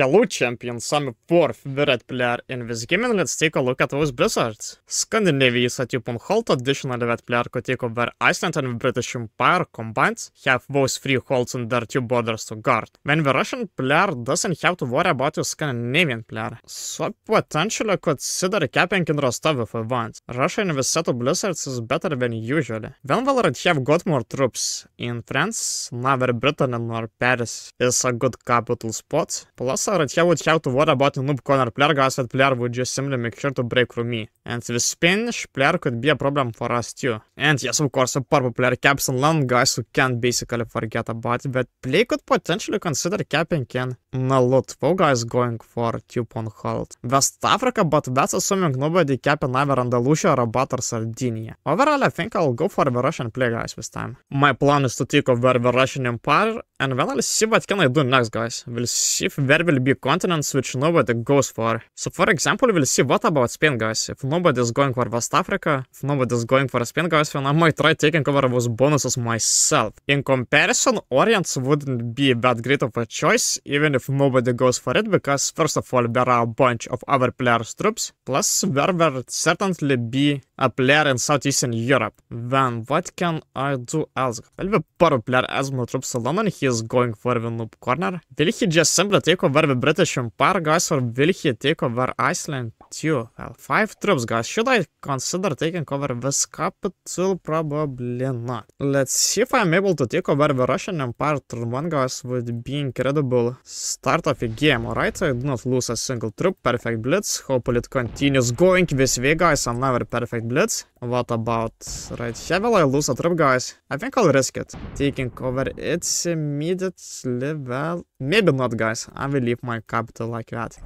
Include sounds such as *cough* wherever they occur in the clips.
Hello champions, I'm Porf, Virat player. In this game, let's take a look at those blizzards. Scandinavia is a upon hold additional Red player Kotiko where Iceland and British Empire combined have both three holds and their two borders to guard. When the Russian player doesn't have to worry about your Scandinavian player, so potentially consider capping in Rostov if we want. Russia in this set of blizzards is better than usually. When will Red have got more troops? In France, neither Britain nor Paris is a good capital spot, plus answer, and here would have to worry about a noob corner player, guys that player would just simply make sure to break through me and with Spanish, player could be a problem for us too. And yes, of course, a purple player caps on land guys who can basically forget about it, but play could potentially consider capping in Nalutvoga is going for Tupon Halt. West Africa, but that's assuming nobody capping either Andalusia, Rabat or Sardinia. Overall, I think I'll go for the Russian play guys this time. My plan is to take over the Russian Empire, and then I'll see what can I do next, guys. We'll see if there will be continents which nobody goes for. So for example, we'll see what about Spain, guys. If no nobody's going for West Africa, if nobody's going for Spain, spin I might try taking over those bonuses myself. In comparison, Orients wouldn't be that great of a choice, even if nobody goes for it, because first of all, there are a bunch of other players' troops, plus there will certainly be a player in Southeastern Europe. Then what can I do else? Will the poor player Asmo Troop Solomon, he is going for the noob corner. Will he just simply take over the British Empire, guys, or will he take over Iceland too? Well, five troops, guys. Should I consider taking over this capital? Probably not. Let's see if I'm able to take over the Russian Empire turn 1, guys. Would be incredible start of a game, alright? I did not lose a single troop. Perfect blitz. Hopefully it continues going this way, guys. Another perfect blitz. What about right here? Will I lose a troop, guys? I think I'll risk it. Taking over its immediately well... Maybe not, guys. I will leave my capital like that.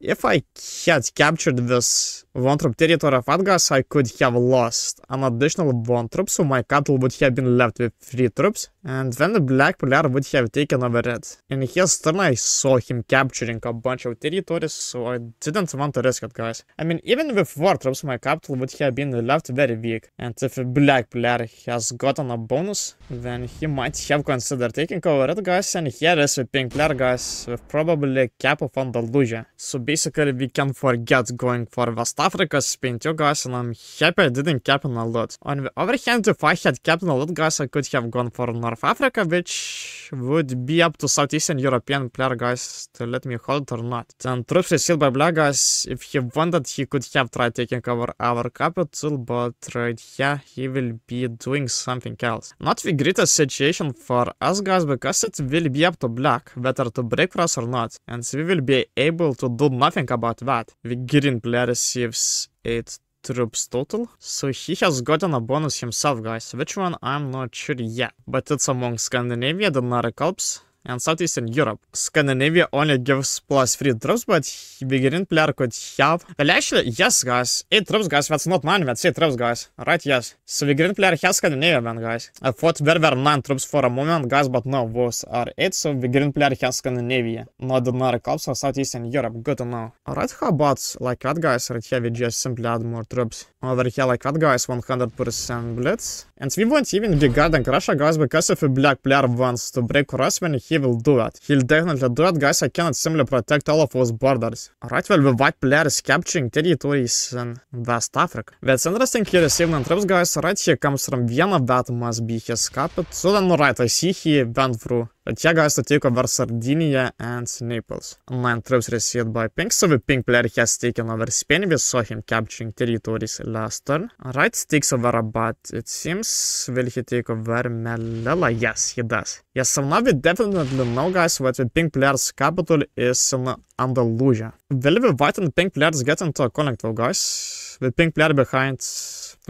If I had captured this one troop territory of Atgas, I could have lost an additional one troop, so my cattle would have been left with three troops, and then the black player would have taken over it. In his turn, I saw him capturing a bunch of territories, so I didn't want to risk it, guys. I mean, even with four troops, my capital would have been left very weak, and if a black player has gotten a bonus, then he might have considered taking over it, guys, and here is a pink player, guys, with probably a cap of Andalusia. So basically we can forget going for West Africa spin 2 guys and I'm happy I didn't captain a lot. On the other hand, if I had captain a lot guys, I could have gone for North Africa, which would be up to Southeastern European player guys to let me hold or not. Then troops received by black guys, if he wanted, he could have tried taking over our capital, but right here he will be doing something else. Not the greatest situation for us guys, because it will be up to black, whether to break for us or not, and we will be able to do nothing about that. The green player receives 8 troops total. So he has gotten a bonus himself, guys. Which one, I'm not sure yet. But it's among Scandinavia, Dinaric cops and Southeastern Europe. Scandinavia only gives plus 3 drops, but Begirin player could have... Well, actually, yes, guys. 8 drops, guys. That's not mine, that's 8 drops, guys. Right, yes. So Begirin player has Scandinavia, man, guys. I thought there were 9 drops for a moment, guys, but no, those are 8, so Begirin player has Scandinavia. Not the Nara Cups or Southeastern Europe, good to know. Alright, how about like that, guys? Right here, we just simply add more drops. Over here, like that, guys, 100% blitz. And we won't even be guarding Russia, guys, because if a black player wants to break Russia when he he will do that. He'll definitely do that, guys. I cannot simply protect all of those borders. Alright, well, the white player is capturing territories in West Africa. That's interesting. Here is evening trips, guys. Right, here comes from Vienna. That must be his capital. So then, right, I see he went through That Jaguars atiko Varsardinija and Naples. Man trips received by Pink, so the Pink player has taken over Spain. We saw him capturing territories last turn. Right takes over Rabat, it seems. Will he take over Melilla? Yes, he does. Yes, so now we definitely know, guys, that the Pink player's capital is in Andalusia. Will the White and Pink players get into a connect, though, guys? The Pink player behind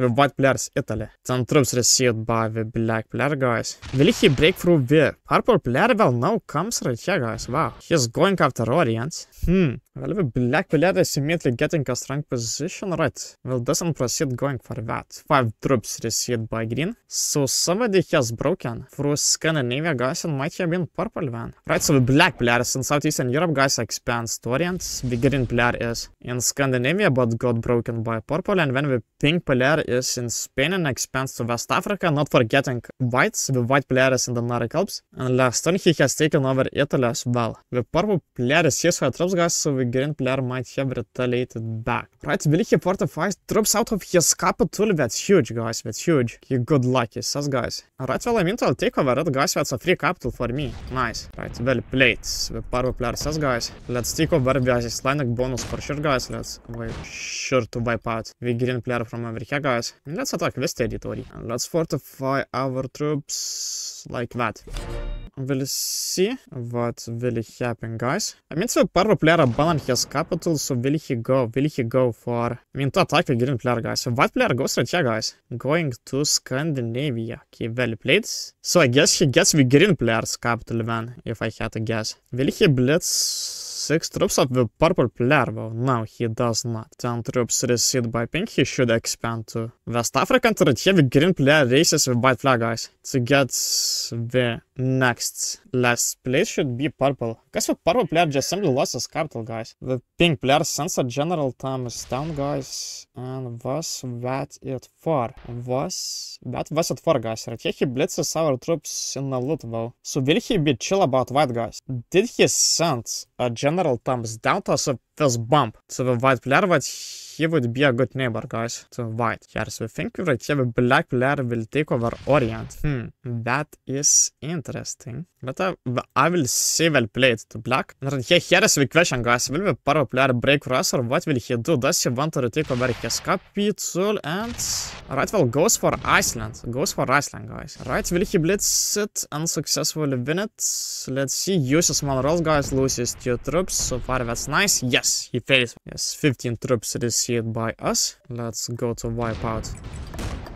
vad players ytterligare. Sen truppsresiert by the black player guys. Will he break through the purple player well now comes right here guys, wow. He's going after Orient. Hmm, well the black player is immediately getting a strong position right. Well doesn't proceed going for that. Five troops received by green. So somebody has broken through Scandinavia guys and might have been purple one. Right, so the black player in Southeastern Europe guys expands to Orient. The green player is in Scandinavia but got broken by purple and when the pink player is in Spain and expands to West Africa, not forgetting whites with white players in the Nari Cubs, and last turn he has taken over Italy as well. With purple players he so troops guys, so the green player might have retaliated back. Right, will he fortify troops out of his capital? That's huge guys, that's huge. He good luck, he says guys. Alright, well I mean I'll take over it guys, that's a free capital for me. Nice. Right, well played. With purple player says guys. Let's take over the Islamic bonus for sure guys, let's wait, sure to wipe out the green player from over here guys. guys. Let's attack this territory. And let's fortify our troops like that. We'll see what will happen, guys. I mean, so paro player abandoned his capital, so will he go? Will he go for... I mean, to attack a green player, guys. So white player goes right here, guys. Going to Scandinavia. Okay, well played. So I guess he gets the green player's capital then, if I had to guess. Will he blitz 6 troops of the purple player, well, now he does not. 10 troops received by pink, he should expand to West African turret. Here the green player races with white flag, guys. To get the next last place should be purple. Guess the purple player just simply lost his capital, guys. The pink player sensor general time is down, guys. And was that it for? Was that was it for, guys? Right here he blitzes our troops in a loot, well. So will he be chill about white, guys? Did he send a general nominal thumbs down toss sub That's bump. So the white player what he would be a good neighbor, guys. So white. Here, so I think right here the black player will take over Orient. Hmm, that is interesting. But I, uh, I will see well played to black. And right here, here is the question, guys. Will the purple player break Russ or what will he do? Does he want to take over his capital? And right, well, goes for Iceland. Goes for Iceland, guys. Right, will he blitz it and successfully win it? Let's see. Uses one rolls, guys. Loses two troops. So far, that's nice. Yes. Yes, he failed. Yes, 15 troops received by us. Let's go to wipe out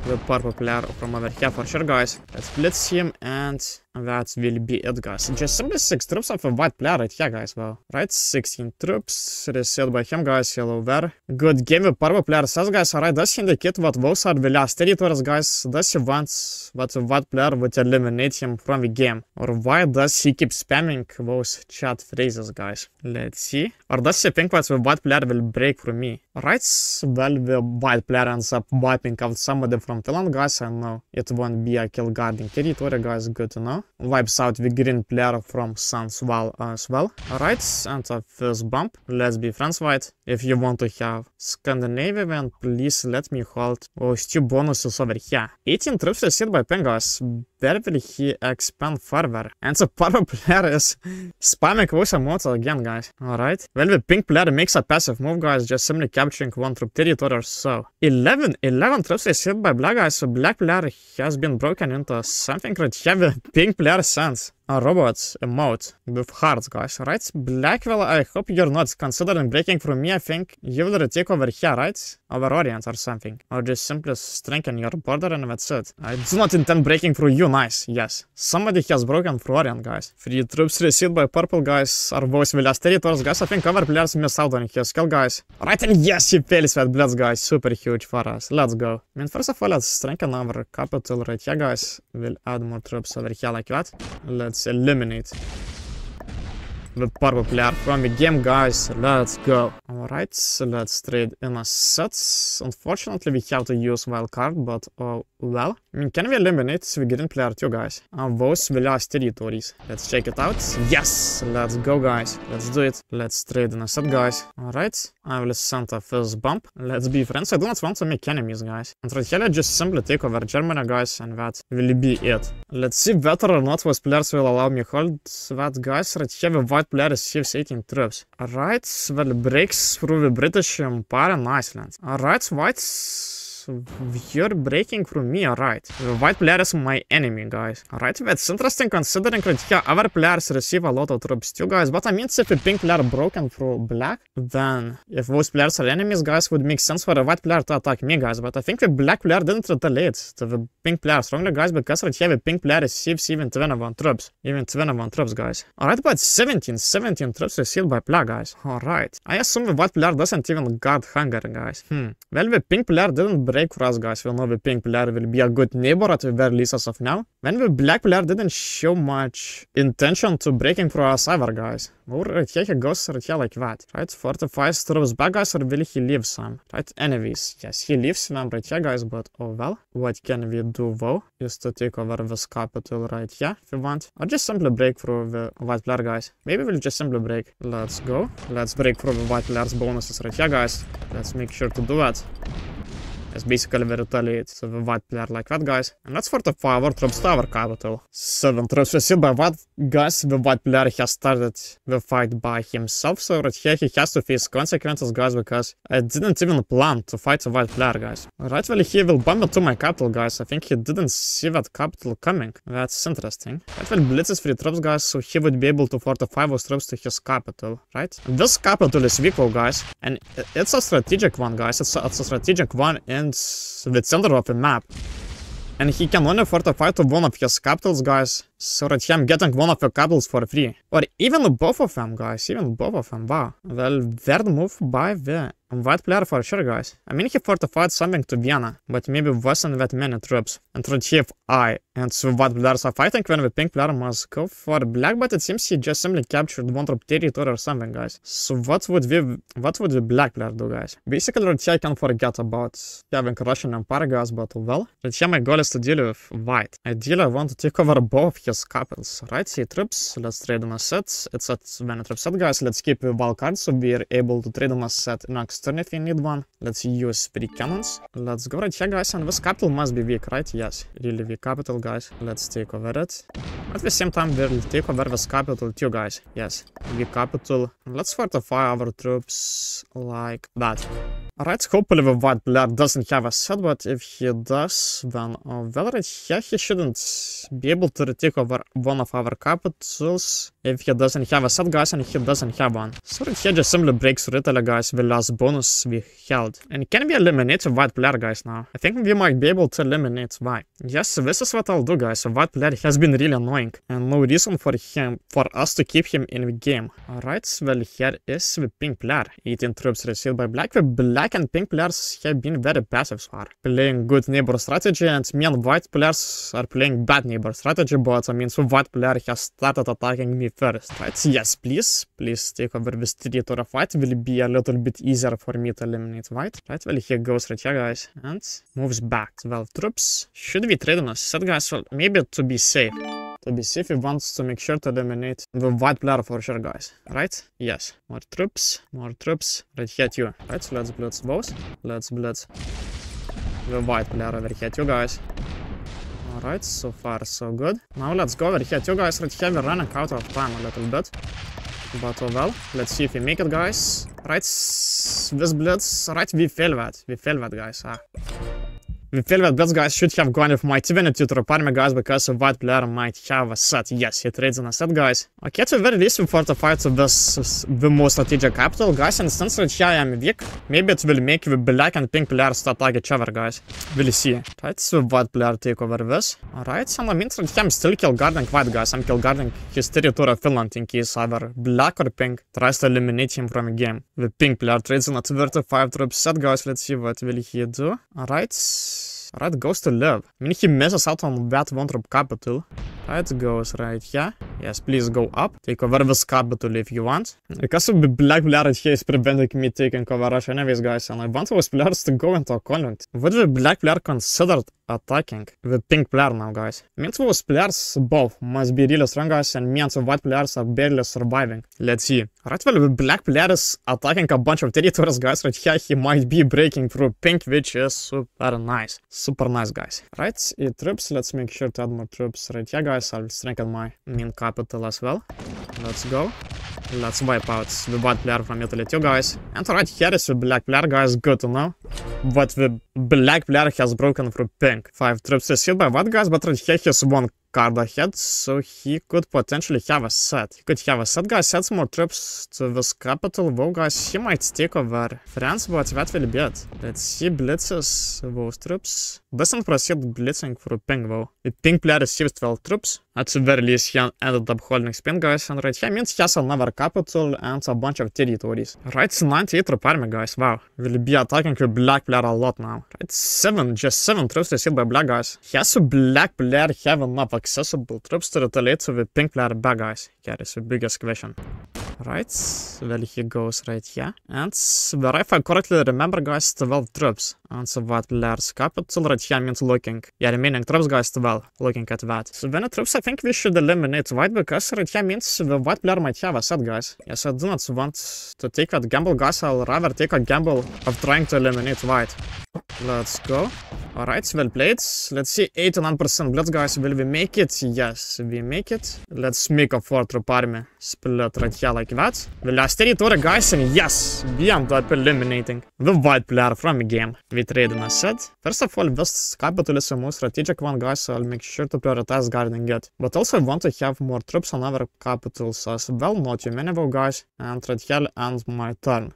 the purple player from over here for sure, guys. Let's blitz him and that will be it, guys. Just simply 6 troops of a white player right here, guys. Well, Right, 16 troops. Reset by him, guys. Hello there. Good game. with purple player says, guys, alright, does indicate what those are the last editors, guys. Does he wants what the white player would eliminate him from the game? Or why does he keep spamming those chat phrases, guys? Let's see. Or does he think that the white player will break for me? Right, well, the white player ends up wiping out somebody from Thailand, guys. I know it won't be a kill guarding territory, guys. Good to know wipes out the green player from Sun's well uh, as well. Alright, and our first bump. Let's be friends, right? If you want to have Scandinavia, then please let me hold those two bonuses over here. 18 troops is hit by Penguins. Where will he expand further? And the purple *laughs* player is spamming with some mortal again, guys. Alright. Well, the pink player makes a passive move, guys, just simply capturing one troop territory or so. 11, 11 troops is hit by black, guys. So black player has been broken into something right here. *laughs* The pink exemplar sans. A a emote with hearts, guys, right? Blackwell, I hope you're not considering breaking from me. I think you will take over here, right? Our orient or something. Or just simply strengthen your border and that's it. I do not intend breaking through you, nice, yes. Somebody has broken through orient, guys. Three troops received by purple, guys, are both village territories, guys. I think our players missed out on his skill, guys. Right, and yes, he fails that blitz, guys. Super huge for us. Let's go. I mean, first of all, let's strengthen our capital right here, guys. We'll add more troops over here like that. Let's Eliminate the purple player from the game, guys. Let's go. Alright, let's trade in assets. Unfortunately, we have to use wildcard, but oh well. I mean, can we eliminate the green player too, guys? And those last territories. Let's check it out. Yes! Let's go, guys. Let's do it. Let's trade in asset, guys. Alright, I will send a first bump. Let's be friends. I do not want to make enemies, guys. And right here, I just simply take over Germany, guys, and that will be it. Let's see whether or not those players will allow me hold that, guys. Right here, the Players Polaris, все, все Alright, well breaks through the British Empire and Iceland. Alright, whites you're breaking through me, alright. White player is my enemy, guys. Alright, that's interesting considering that yeah, other players receive a lot of troops too, guys. But I mean, if a pink player broken through black, then if those players are enemies, guys, would make sense for a white player to attack me, guys. But I think the black player didn't retaliate to the pink player strongly, guys, because right here the pink player receives even 21 troops. Even 21 troops, guys. Alright, but 17, 17 troops received by black, guys. Alright. I assume the white player doesn't even guard hunger, guys. Hmm. Well, the pink player didn't break for us, guys. Villeneuve we'll pink pillar will be a good neighbor at the very least as of now. Man with black pillar didn't show much intention to breaking for us ever, guys. More right here he goes right here like that. Right, 45 strips back, guys, or will he leave some? Right, anyways, yes, he leaves them right here, guys, but oh well. What can we do, though, is to take over this capital right here, if you want. Or just simply break through the white pillar, guys. Maybe we'll just simply break. Let's go. Let's break through the white pillar's bonuses right here, guys. Let's make sure to do that. It's basically very telly, it's the white player like that, guys. And let's fortify our troops to capital. 7 troops, you by that, guys, the white player has started the fight by himself, so right here he has to face consequences, guys, because I didn't even plan to fight the white player, guys. Right, well, he will bomb to my capital, guys. I think he didn't see that capital coming. That's interesting. Right, well, blitzes is 3 troops, guys, so he would be able to fortify those troops to his capital, right? This capital is weak, guys, and it's a strategic one, guys. It's a, it's a strategic one in ends with center of the map. And he can only fortify to one of his capitals, guys, so that I'm getting one of your capitals for free. Or even both of them, guys, even both of them, wow. Well, weird move by the White player for sure, guys. I mean, he fortified something to Vienna, but maybe wasn't that many troops. And through I, and so what players are fighting when the pink player must go for black, but it seems he just simply captured one troop territory or something, guys. So what would we, what would the black player do, guys? Basically, Rutia can forget about having Russian Empire, guys, but well, Rutia, my goal is to deal with white. Ideally, I want to take over both his capitals, right? He trips, let's trade on a set. It's at when troops, set, guys. Let's keep the wall card so we're able to trade on a set next turn if you need one. Let's use three cannons. Let's go right here, guys. And this capital must be weak, right? Yes, really weak capital, guys. Let's take over it. At the same time, we'll take over this capital too, guys. Yes, weak capital. Let's fortify our troops like that. Alright, hopefully the White player doesn't have a set, but if he does, then uh, Valorant, yeah, he shouldn't be able to take over one of our capitals if he doesn't have a set, guys, and he doesn't have one. So he just simply breaks Ritala, guys, the last bonus we held. And can we eliminate White Player, guys, now? I think we might be able to eliminate White. Yes, this is what I'll do, guys. White Player has been really annoying, and no reason for him, for us to keep him in the game. Alright, well, here is the Pink Player. 18 troops received by Black. The Black second, pink players have been very passive so far, playing good neighbor strategy, and me and white players are playing bad neighbor strategy, but I mean, so white player has started attacking me first, right? Yes, please, please take over with 3 to the fight, will be a little bit easier for me to eliminate white, right? Well, he goes right here, guys, and moves back. 12 troops. Should we trade on a set, guys? Well, maybe to be safe. to be safe, he wants to make sure to dominate the white player for sure, guys. Right? Yes. More troops. More troops. Red here, you. Right? So let's blitz both. Let's blitz the white player over here too, guys. Alright, so far so good. Now let's go over here too, guys. Right here, we're running out of time a little bit. But oh well, let's see if we make it, guys. Right, this blitz, right, we fail that. We fail that, guys. Ah. Vi filmet Blitz guys should have gone if my Tivenet tutor parme guys because a white player might have a set. Yes, he trades on a set guys. Okay, to very least we fortify to this the most strategic capital guys and since that here I am weak, maybe it will make the black and pink players start target each other guys. We'll see. That's the white player take over this. Alright, and I mean that I'm still kill guarding white guys. I'm kill guarding his territory of Finland in case either black or pink tries to eliminate him from a game. The pink player trades on a 35 troops set guys. Let's see what will he do. Alright. Red goes to love. Minigame mesa saltam um gato vão op pra tu. That goes right here. Yes, please go up. Take cover with Scabba to leave you want. Because of the black blarred here is preventing me taking cover rush anyways, guys, and I want those players to go into a convent. Would the black player considered attacking the pink player now, guys? Means those players both must be really strong, guys, and me and the white players are barely surviving. Let's see. Right, well, the black player is attacking a bunch of territories, guys. Right here, he might be breaking through pink, which is super nice. Super nice, guys. Right, it troops. Let's make sure to add more troops right here, guys. guys. I'll strengthen my main capital as well. Let's go. Let's wipe out the black player from Italy too, guys. And right here is the black player, guys. Good to know. But the black player has broken through pink. Five troops is healed by what, guys? But right here he's one Card ahead, so he could potentially have a set. He could have a set, guys, set more trips to this capital. Wow, guys, he might take over France, but that will be it. Let's see blitzes those trips. Doesn't proceed blitzing a ping, though. The ping player receives 12 troops. Atsiverlys he ended up holding spin guys and right here means he has another capital and a bunch of territories. Right 98 troop army guys, wow. Will be attacking the black player a lot now. Right 7, just 7 troops received by black guys. Yes, has black player have enough accessible troops to retaliate to the pink player back guys. Yeah, that's the biggest question. Right, well he goes right here. And where if I correctly remember guys, 12 troops And so what large capital right here means looking. Yeah, remaining troops, guys 12, looking at that. So when it I think we should eliminate white because right here means the white player might have a set guys. Yes, I do not want to take that gamble guys, I'll rather take a gamble of trying to eliminate white. Let's go. Alright, well played. Let's see, 89% blitz guys, will we make it? Yes, we make it. Let's make a four-troop army. Split right here like that. The last territory, guys, and yes, BMW eliminating the white player from the game. We trade, and I said. First of all, this capital is the most strategic one, guys, so I'll make sure to prioritize guarding it. But also I want to have more troops on other capitals as well, not too many of guys, and Red Hell and my turn.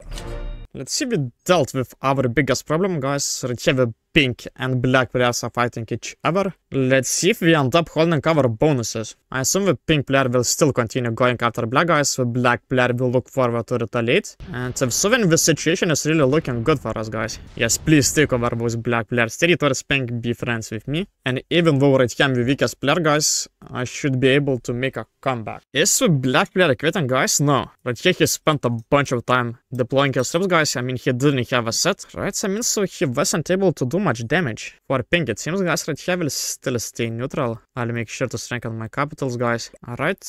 Let's see if we dealt with our biggest problem, guys, retrieve Pink and Black players are fighting each other. Let's see if we end up holding our bonuses. I assume the Pink player will still continue going after Black guys, the Black player will look forward to retaliate. And if so, then the situation is really looking good for us, guys. Yes, please take over those Black players' territories, Pink, be friends with me. And even though right here I'm the weakest player, guys, I should be able to make a comeback. Is the Black player quitting, guys? No. But here he spent a bunch of time deploying his troops, guys. I mean, he didn't have a set, right? I mean, so he wasn't able to do much damage. For a pink, it seems guys red is still stay neutral. I'll make sure to strengthen my capitals, guys. Alright,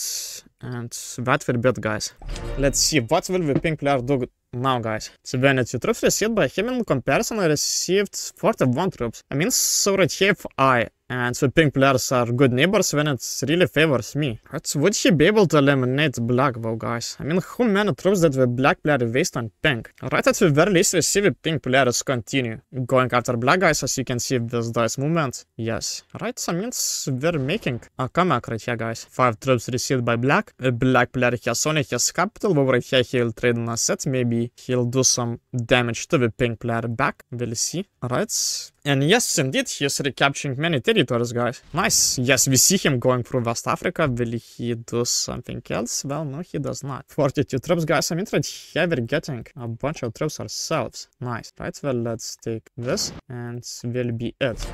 and that will be it, guys. Let's see, what will the pink player do now, guys? When it's true, troops received by him in comparison I received 41 troops. I mean, so it have I. And the pink players are good neighbors when it really favors me. But would he be able to eliminate black though, guys? I mean, how many troops did the black player waste on pink? Right at the very least, we see the pink players continue going after black guys, as you can see this dice movement. Yes. Right, so means we're making a comeback right here, guys. Five troops received by black, Э, black black Blarekia Sonic has capital over here he'll trade an asset maybe he'll do some damage to the pink player back we'll see right and yes, indeed, he's recapturing many territories, guys. Nice. Yes, we see him going through West Africa. Will he do something else? Well, no, he does not. 42 troops, guys. I'm interested here we're getting a bunch of troops ourselves. Nice. Right, well, let's take this and we will be it.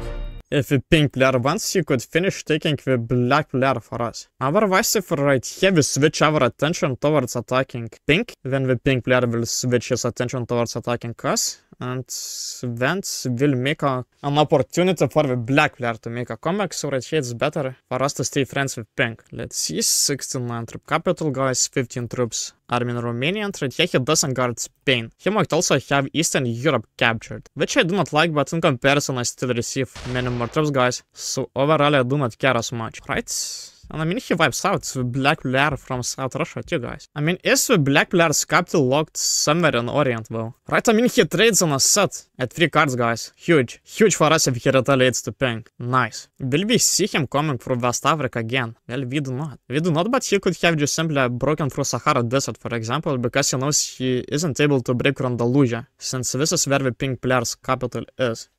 If the pink player wants, you could finish taking the black player for us. Otherwise, if right here we switch our attention towards attacking pink, then the pink player will switch his attention towards attacking us, and then will make a, an opportunity for the black player to make a comeback, so right here it's better for us to stay friends with pink. Let's see, 69 troop capital guys, 15 troops are in Romania and Tretiahi doesn't guard Spain. He might also have Eastern Europe captured, which I do not like, but in comparison I still receive many more troops, guys, so overall I do not care as much, right? And I mean, he wipes out the Black Lair from South Russia too, guys. I mean, is the Black Lair's capital locked somewhere in Orient, though? Right, I mean, he trades on a set at 3 cards, guys. Huge. Huge for us if he retaliates to ping. Nice. Will we see him coming from West Africa again? Well, we do not. We do not, but he could have just simply broken through Sahara Desert, for example, because he knows he isn't able to break Andalusia, since this is where the ping player's capital is.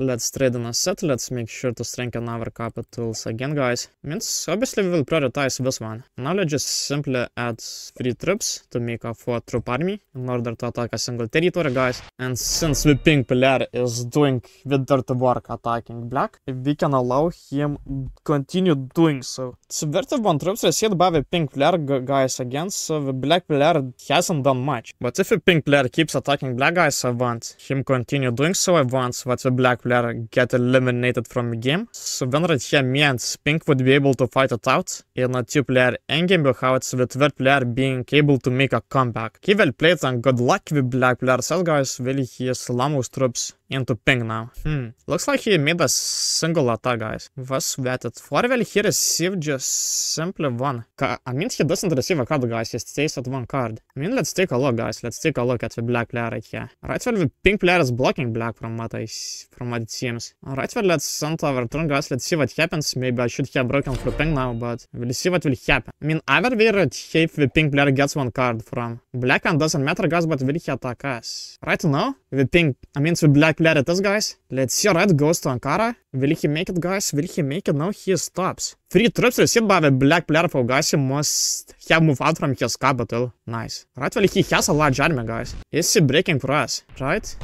Let's trade a set, Let's make sure to strengthen our capitals again, guys. Means, obviously, we will prioritize this one. Now let's just simply add 3 troops to make a 4-troop army in order to attack a single territory, guys. And since the pink player is doing the dirty work attacking black, we can allow him continue doing so. Subvertive 1 troops received by the pink player, guys, again, so the black player hasn't done much. But if the pink player keeps attacking black guys, I want him continue doing so, I want what the black player player get eliminated from the game. So when Red Ham, me and Spink would be able to fight it out in a two-player endgame without with third player being able to make a comeback. He well played and good luck with black players, as guys, Will he is those troops into ping now. Hmm. Looks like he made a single attack, guys. Was vetted. Florvel he received just simply one. I mean, he doesn't receive a card, guys. He stays at one card. I mean, let's take a look, guys. Let's take a look at the black player right here. Right where the pink player is blocking black from what, I, from what it seems. Right where let's send our turn, guys. Let's see what happens. Maybe I should have broken through ping now, but we'll see what will happen. I mean, either way, red shape the pink player gets one card from. Black and doesn't matter, guys, but will he attack us? Right now, the pink, I mean, the black declare it this, guys. Let's see red goes to Ankara. Will he make it, guys? Will he make it? No, he stops. Three troops received by the black player for Gassi must have moved out from his car battle. Nice. Right, well, he has a large army, guys. Is he breaking for us? Right?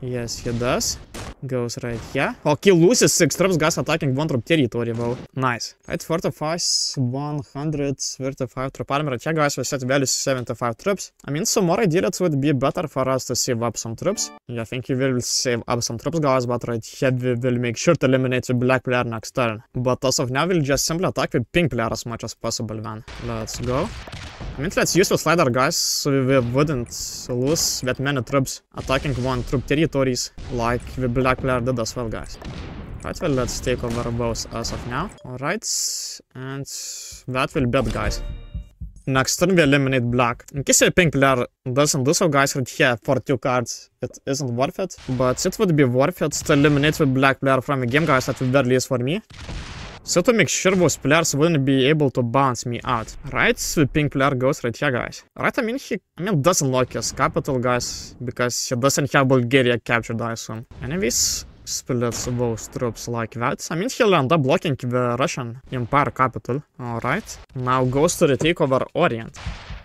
Yes, he does. goes right here. Okay, loses 6 traps, guys attacking 1 troop territory, bro. Nice. It fortifies 135 drop armor. Yeah, guys, we set value 75 troops. I mean, some more ideas would be better for us to save up some troops. Yeah, I think we will save up some troops, guys, but right here we will make sure to eliminate the black player next turn. But as of now, we'll just simply attack with pink player as much as possible, man. Let's go. I mean, let's use the slider, guys, so we wouldn't lose that many troops attacking one troop territories like we black player did as well, guys. Right, well, let's take over both as of now. Alright, and that will it, guys. Next turn we eliminate black. In case a pink player doesn't do so, guys, right here for two cards, it isn't worth it. But it would be worth it to eliminate the black player from the game, guys, that would barely is for me. So to make sure those players wouldn't be able to bounce me out. Right, pink player goes right here, guys. Right, I mean, he I mean, doesn't lock his capital, guys, because he doesn't have Bulgaria captured, I assume. Anyways, splits those troops like that. I mean, he'll end up blocking the Russian Empire capital. Alright. Now goes to the takeover Orient.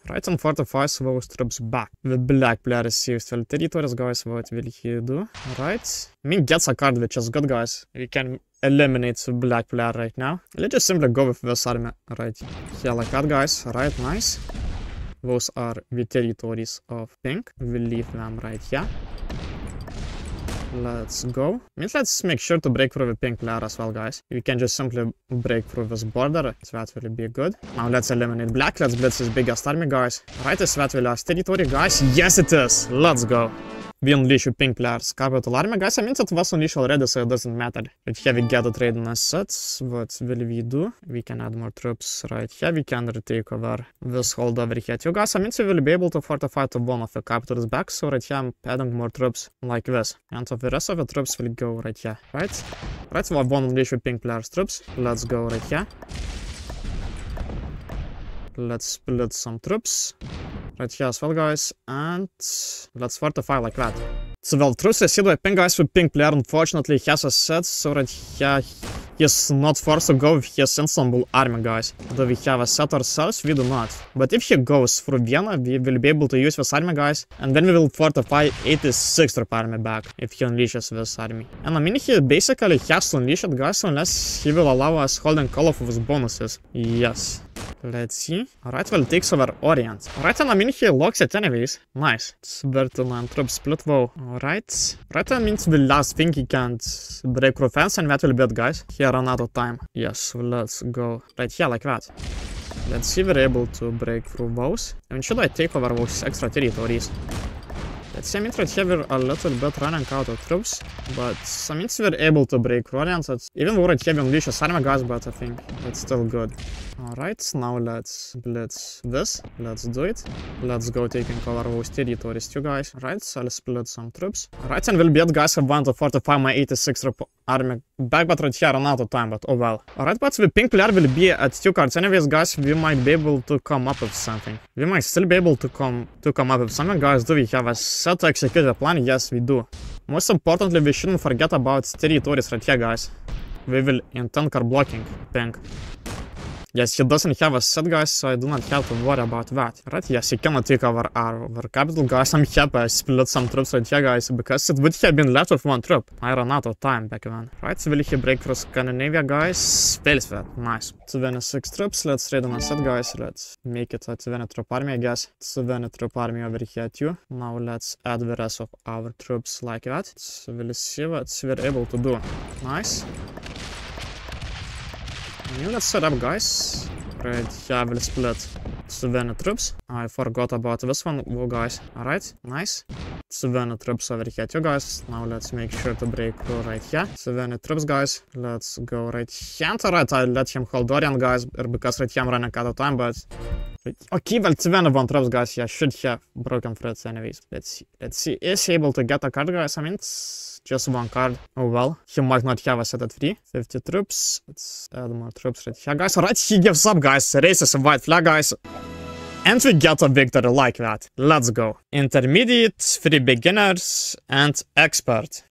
Right, and fortifies those troops back. The black player receives the territories, guys. What will he do? Alright. I mean, gets a card, which is good, guys. We can eliminates Black player right now. Let's just simply go with Vesarmia right here like that, guys. Right, nice. Those are the territories of pink. We leave them right here. Let's go. let's make sure to break through the pink layer as well, guys. We can just simply break through this border. So that will be good. Now let's eliminate black. Let's blitz his biggest army, guys. Right, is that the last territory, guys? Yes, it is. Let's go. We unleash pink players. Capital Army. Guys, I mean it was unleashed already, so it doesn't matter. Right here we get a trade in assets. What will we do? We can add more troops right here. We can retake over this hold over here. You guys, I mean we will be able to fortify to one of the captors back. So right here I'm adding more troops like this. And the rest of the troops will go right here. Right? Right, so i of won unleash pink players troops. Let's go right here. Let's split some troops. Right here as well, guys. And let's fortify like that. So, well, truth is, here the pink guys with pink player, unfortunately, has a set, so right here he's not forced to go with his ensemble army, guys. Do we have a set ourselves? We do not. But if he goes through Vienna, we will be able to use this army, guys, and then we will fortify 86 troop army back, if he unleashes this army. And I mean, he basically has to unleash it, guys, unless he will allow us holding call of his bonuses. Yes. Let's see. well, takes over Orient. right mean, he locks it anyways. Nice. It's Svertland split Plutvo. Alright. Alright, means the last thing he can't break through fence and that will be it guys. Here another time. Yes, let's go. Right here like that. Let's see if we're able to break through those. I mean, should I take over those extra territories? At us say we're a little bit running out of troops, but some we were able to break Rorians. It's even Warwick heavy on Vicious Armor guys, but I think it's still good. Alright, now let's blitz this. Let's do it. Let's go taking cover with territories, you guys. Right, so I'll split some troops. Right, and we'll beat guys have 1 to 45 my 86 army back, but right here I'm out of time, but oh well. Alright, but the pink player will be at 2 cards. Anyways, guys, we might be able to come up with something. We might still be able to come to come up with something, guys. Do we have a to execute the plan, yes we do. Most importantly, we shouldn't forget about territories right here, guys. We will intend car blocking Thank. Yes, he doesn't have a set, guys, so I do not have to worry about that. Right, yes, he cannot take over our, our capital, guys. *laughs* I'm happy I split some troops right here, guys, because it would have been left with one troop. I ran out of time back then. Right, will he break for Scandinavia, guys? Fails that, nice. 26 troops, let's trade on a set, guys. Let's make it a 20 troop army, I guess. 20 troop army over here too. Now let's add the rest of our troops like that. So we'll see what we're able to do. Nice. let's set up, guys. Right, yeah, we'll split Savannah troops. I forgot about this one, well, guys. Alright, nice. Savannah troops over here too, guys. Now let's make sure to break right here. Savannah troops, guys. Let's go right here. Alright, I let him hold Dorian, guys, because right here I'm running out of time, but... Okay, well, Savannah one troops, guys. Yeah, should have broken threats anyways. Let's see. Let's see. Is he able to get a card, guys? I mean... It's... Just one card. Oh well. He might not have a set of 3. 50 troops. Let's add more troops right here, guys. Alright, he gives up, guys. Raises a white flag, guys. And we get a victory like that. Let's go. Intermediate, three beginners, and expert.